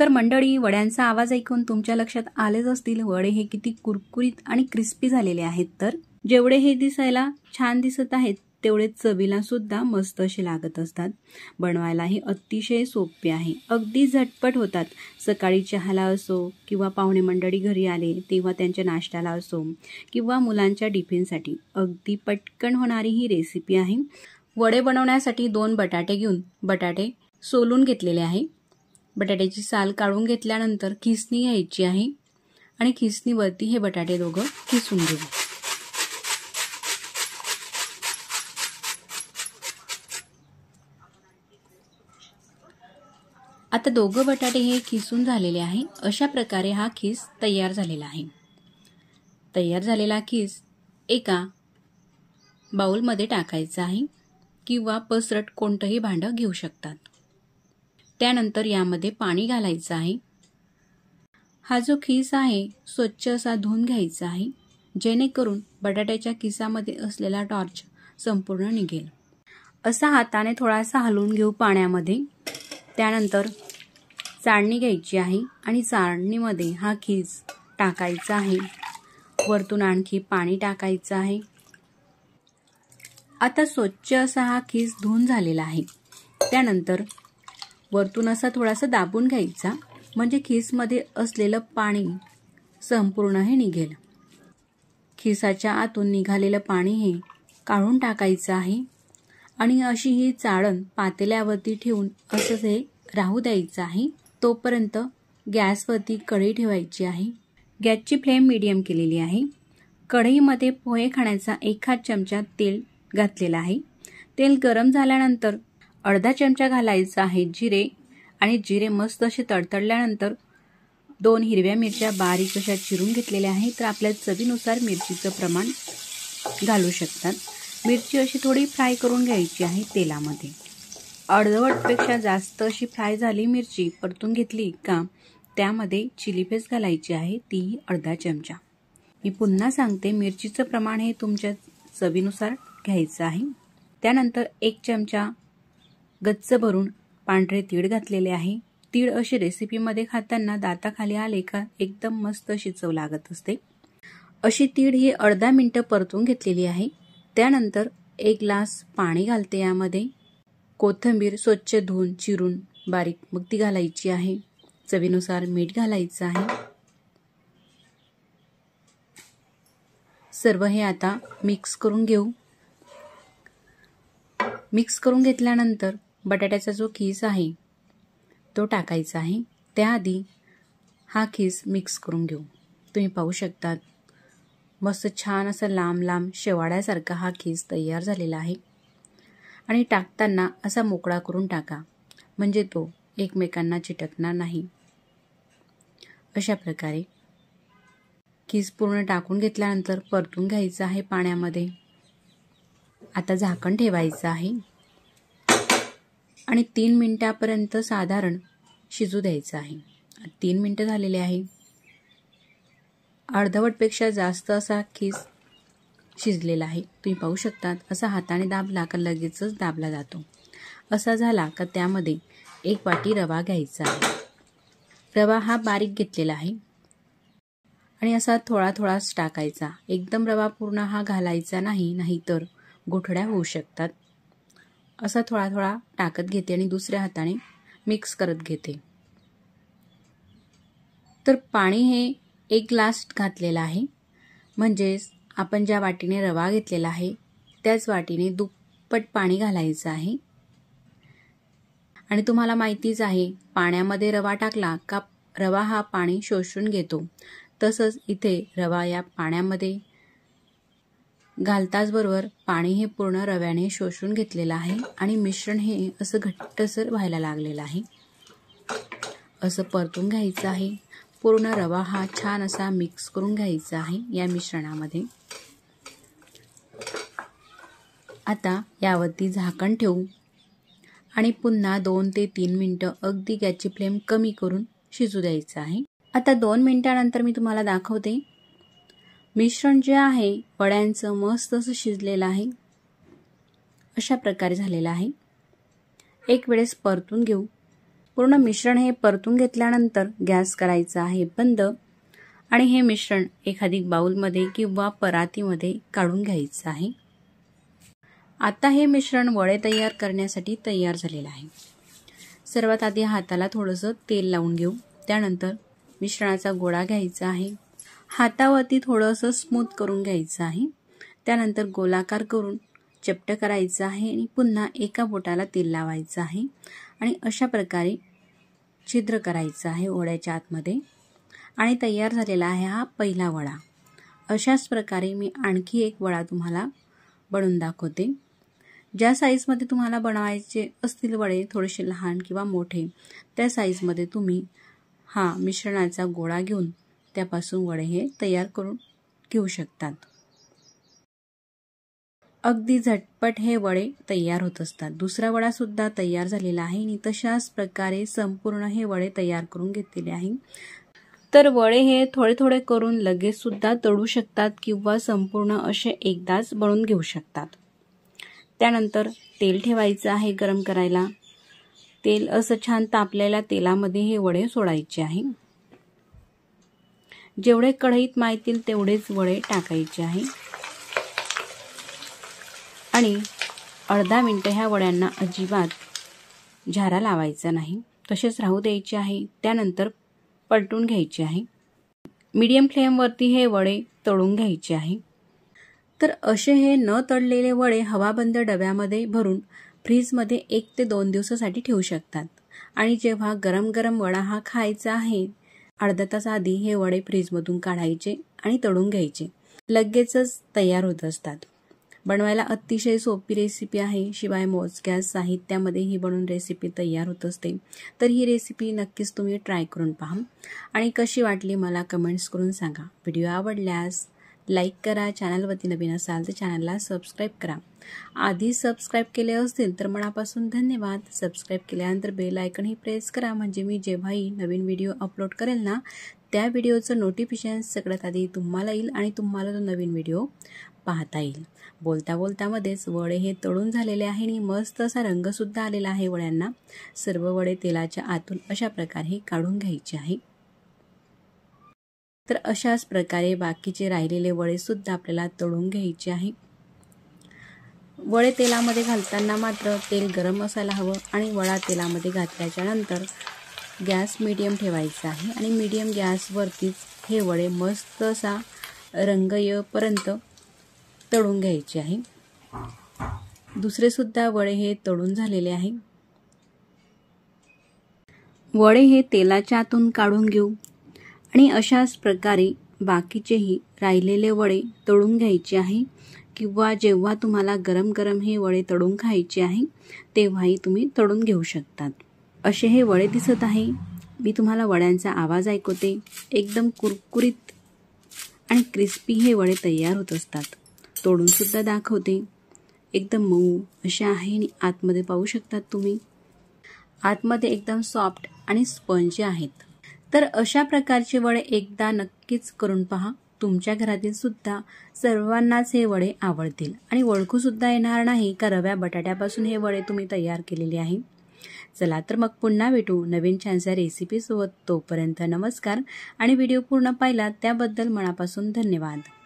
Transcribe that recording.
तर मंडळी वड्यांचा आवाज ऐकून तुमच्या लक्षात आलेच असतील वडे हे किती कुरकुरीत आणि क्रिस्पी झालेले आहेत तर जेवढे हे दिसायला छान दिसत आहेत तेवढे चवीला सुद्धा मस्त असे लागत असतात बनवायला हे अतिशय सोपे आहे अगदी झटपट होतात सकाळी चहाला असो किंवा पाहुणे मंडळी घरी आले तेव्हा त्यांच्या नाश्त्याला असो किंवा मुलांच्या टिफिनसाठी अगदी पटकन होणारी ही रेसिपी आहे वडे बनवण्यासाठी दोन बटाटे घेऊन बटाटे सोलून घेतलेले आहे बटाट्याची साल काढून घेतल्यानंतर खिसणी घ्यायची आहे आणि खिसणीवरती हे बटाटे दोघं किसून घेऊ आता दोघं बटाटे हे खिसून झालेले आहे अशा प्रकारे हा खिस तयार झालेला आहे तयार झालेला खीस एका बाउलमध्ये टाकायचा आहे किंवा पसरट कोणतंही भांडं घेऊ शकतात त्यानंतर यामध्ये पाणी घालायचं आहे हा जो खीस आहे स्वच्छ असा धुवून घ्यायचा आहे जेणेकरून बटाट्याच्या खिसामध्ये असलेला टॉर्च संपूर्ण निघेल असा हाताने थोडासा हलवून घेऊ पाण्यामध्ये त्यानंतर चाळणी घ्यायची आहे आणि चाळणीमध्ये हा खीस टाकायचा आहे वरतून आणखी पाणी टाकायचं आहे आता स्वच्छ असा हा खीस धुवून झालेला आहे त्यानंतर वरतून असा थोडासा दाबून घ्यायचा म्हणजे खिसमध्ये असलेलं पाणी संपूर्ण हे निघेल खिसाच्या आतून निघालेलं पाणी हे काढून टाकायचं आहे आणि अशी ही चाळण पातेल्यावरती ठेवून असंच हे राहू द्यायचं आहे तोपर्यंत गॅसवरती कढई ठेवायची आहे गॅसची फ्लेम मीडियम केलेली आहे कढईमध्ये पोहे खाण्याचा हात चमचा तेल घातलेला आहे तेल गरम झाल्यानंतर अर्धा चमचा घालायचा आहे जिरे आणि जिरे मस्त असे तडतडल्यानंतर दोन हिरव्या मिरच्या बारीक अशा चिरून घेतलेल्या आहेत तर आपल्या चवीनुसार मिरचीचं प्रमाण घालू शकतात मिरची अशी थोडी फ्राय करून घ्यायची आहे तेलामध्ये अर्धवटपेक्षा जास्त अशी फ्राय झाली मिरची परतून घेतली का त्यामध्ये चिली पेस्ट घालायची आहे तीही अर्धा चमचा मी पुन्हा सांगते मिरचीचं प्रमाण हे तुमच्या चवीनुसार घ्यायचं आहे त्यानंतर एक चमचा गच्च भरून पांढरे तीळ घातलेले आहे तीळ अशी रेसिपीमध्ये खाताना दाताखाली आले का एकदम मस्त अशी चव लागत असते अशी तीळ ही अर्धा मिनटं परतून घेतलेली आहे त्यानंतर एक ग्लास पाणी घालते यामध्ये कोथंबीर स्वच्छ धुवून चिरून बारीक मग ती घालायची आहे चवीनुसार मीठ घालायचं आहे सर्व हे आता मिक्स करून घेऊ मिक्स करून घेतल्यानंतर बटाट्याचा जो खीस आहे तो टाकायचा आहे त्याआधी हा खीस मिक्स करून घेऊ तुम्ही पाहू शकतात मस्त छान असं लांब लांब शेवाळ्यासारखा हा खीस तयार झालेला आहे आणि टाकताना असा मोकळा करून टाका म्हणजे तो एकमेकांना चिटकणार नाही अशा प्रकारे खीस पूर्ण टाकून घेतल्यानंतर परतून घ्यायचं आहे पाण्यामध्ये आता झाकण ठेवायचं आहे आणि तीन मिनटापर्यंत साधारण शिजू द्यायचं आहे तीन मिनटं झालेले आहे अर्धवटपेक्षा जास्त असा खीस शिजलेला आहे तुम्ही पाहू शकतात असा हाताने दाबला का लगेचच दाबला जातो असा झाला का त्यामध्ये एक वाटी रवा घ्यायचा आहे रवा हा बारीक घेतलेला आहे आणि असा थोडा थोडाच टाकायचा एकदम रवा पूर्ण हा घालायचा नाही नाहीतर गोठड्या होऊ शकतात असा थोडा थोडा टाकत घेते आणि दुसऱ्या हाताने मिक्स करत घेते तर पाणी हे एक ग्लास घातलेलं आहे म्हणजेच आपण ज्या वाटीने रवा घेतलेला आहे त्याच वाटीने दुप्पट पाणी घालायचं आहे आणि तुम्हाला माहितीच आहे पाण्यामध्ये रवा टाकला का रवा हा पाणी शोषून घेतो तसंच इथे रवा या पाण्यामध्ये घालताचबरोबर पाणी हे पूर्ण रव्याने शोषून घेतलेलं आहे आणि मिश्रण हे असं घट्टसर व्हायला लागलेलं आहे असं परतून घ्यायचं आहे पूर्ण रवा हा छान असा मिक्स करून घ्यायचा आहे या मिश्रणामध्ये आता यावरती झाकण ठेवू आणि पुन्हा दोन ते तीन मिनटं अगदी गॅसची फ्लेम कमी करून शिजू द्यायचं आहे आता दोन मिनटानंतर मी तुम्हाला दाखवते मिश्रण जे आहे वड्यांचं मस्त असं शिजलेलं आहे अशा प्रकारे झालेलं आहे एक वेळेस परतून घेऊ पूर्ण मिश्रण हे परतून घेतल्यानंतर गॅस करायचा आहे बंद आणि हे मिश्रण एखादी बाऊलमध्ये किंवा परातीमध्ये काढून घ्यायचं आहे आता हे मिश्रण वडे तयार करण्यासाठी तयार झालेलं आहे सर्वात आधी हाताला थोडंसं तेल लावून घेऊ त्यानंतर मिश्रणाचा गोळा घ्यायचा आहे हातावरती थोडंसं स्मूथ करून घ्यायचं आहे त्यानंतर गोलाकार करून चपट करायचं आहे आणि पुन्हा एका बोटाला तेल लावायचं आहे आणि अशा प्रकारे छिद्र करायचं आहे ओळ्याच्या आतमध्ये आणि तयार झालेला आहे हा पहिला वडा अशाच प्रकारे मी आणखी एक वडा तुम्हाला बनवून दाखवते ज्या साईजमध्ये तुम्हाला बनवायचे असतील वडे थोडेसे लहान किंवा मोठे त्या साईजमध्ये तुम्ही हा मिश्रणाचा गोळा घेऊन त्यापासून वडे हे तयार करून घेऊ शकतात अगदी झटपट हे वडे तयार होत असतात दुसरा वडा सुद्धा तयार झालेला आहे आणि तशाच प्रकारे संपूर्ण हे वडे तयार करून घेतलेले आहे तर वडे हे थोडे थोडे करून लगेच सुद्धा तळू शकतात किंवा संपूर्ण असे एकदाच बनवून घेऊ शकतात त्यानंतर तेल ठेवायचं आहे गरम करायला तेल असं छान तापलेल्या तेलामध्ये हे वडे सोडायचे आहे जेवढे कढईत माहितील तेवढेच वडे टाकायचे आहे आणि अर्धा मिनटं ह्या वड्यांना अजिबात झारा लावायचा नाही तसेच राहू द्यायचे आहे त्यानंतर पलटून घ्यायचे आहे मीडियम फ्लेमवरती हे वडे तळून घ्यायचे आहे तर असे हे न तळलेले वडे हवाबंद डब्यामध्ये भरून फ्रीजमध्ये एक ते दोन दिवसासाठी ठेवू शकतात आणि जेव्हा गरम गरम वडा हा खायचा आहे अर्धा तास आधी हे वडे फ्रीजमधून काढायचे आणि तळून घ्यायचे लगेचच तयार होत असतात बनवायला अतिशय सोपी रेसिपी आहे शिवाय मोजक्या साहित्यामध्ये ही बनवून रेसिपी तयार होत असते तर ही रेसिपी नक्कीच तुम्ही ट्राय करून पहा आणि कशी वाटली मला कमेंट्स करून सांगा व्हिडिओ आवडल्यास लाईक करा चॅनलवरती नवीन असाल तर चॅनलला सबस्क्राईब करा आधी सबस्क्राईब केले असतील तर मनापासून धन्यवाद सबस्क्राईब केल्यानंतर बेल आयकनही प्रेस करा म्हणजे मी जेव्हाही नवीन व्हिडिओ अपलोड करेल ना त्या व्हिडिओचं नोटिफिकेशन सगळ्यात आधी तुम्हाला येईल आणि तुम्हाला तो नवीन व्हिडिओ पाहता येईल बोलता बोलतामध्येच वडे हे तळून झालेले आहे आणि मस्त असा रंगसुद्धा आलेला आहे वड्यांना सर्व वडे तेलाच्या आतून अशा प्रकारे काढून घ्यायचे आहे तर अशाच प्रकारे बाकीचे राहिलेले वळेसुद्धा आपल्याला तळून घ्यायचे आहे वळे तेलामध्ये घालताना मात्र तेल गरम असायला हवं आणि वळा तेलामध्ये घातल्याच्या नंतर गॅस मीडियम ठेवायचा आहे आणि मीडियम गॅसवरतीच हे वडे मस्त असा रंग येपर्यंत तळून घ्यायचे आहे दुसरेसुद्धा वडे हे तळून झालेले आहे वडे हे तेलाच्या आतून काढून घेऊ आणि अशाच प्रकारे बाकीचेही राहिलेले वडे तळून घ्यायचे आहे किंवा जेव्हा तुम्हाला गरम गरम हे वडे तळून खायचे आहे तेव्हाही तुम्ही तळून घेऊ शकतात असे हे वडे दिसत आहे मी तुम्हाला वड्यांचा आवाज ऐकवते एकदम कुरकुरीत आणि क्रिस्पी हे वडे तयार होत असतात तोडूनसुद्धा दाखवते एकदम मऊ असे आहे आणि आतमध्ये पाहू शकतात तुम्ही आतमध्ये एकदम सॉफ्ट आणि स्पंजी आहेत तर अशा प्रकारचे वडे एकदा नक्कीच करून पहा तुमच्या घरातील सुद्धा सर्वांनाच हे वडे आवडतील आणि ओळखू सुद्धा येणार नाही का रव्या बटाट्यापासून हे वडे तुम्ही तयार केलेले आहे चला तर मग पुन्हा भेटू नवीन छानशा रेसिपीसोबत तोपर्यंत नमस्कार आणि व्हिडिओ पूर्ण पाहिला त्याबद्दल मनापासून धन्यवाद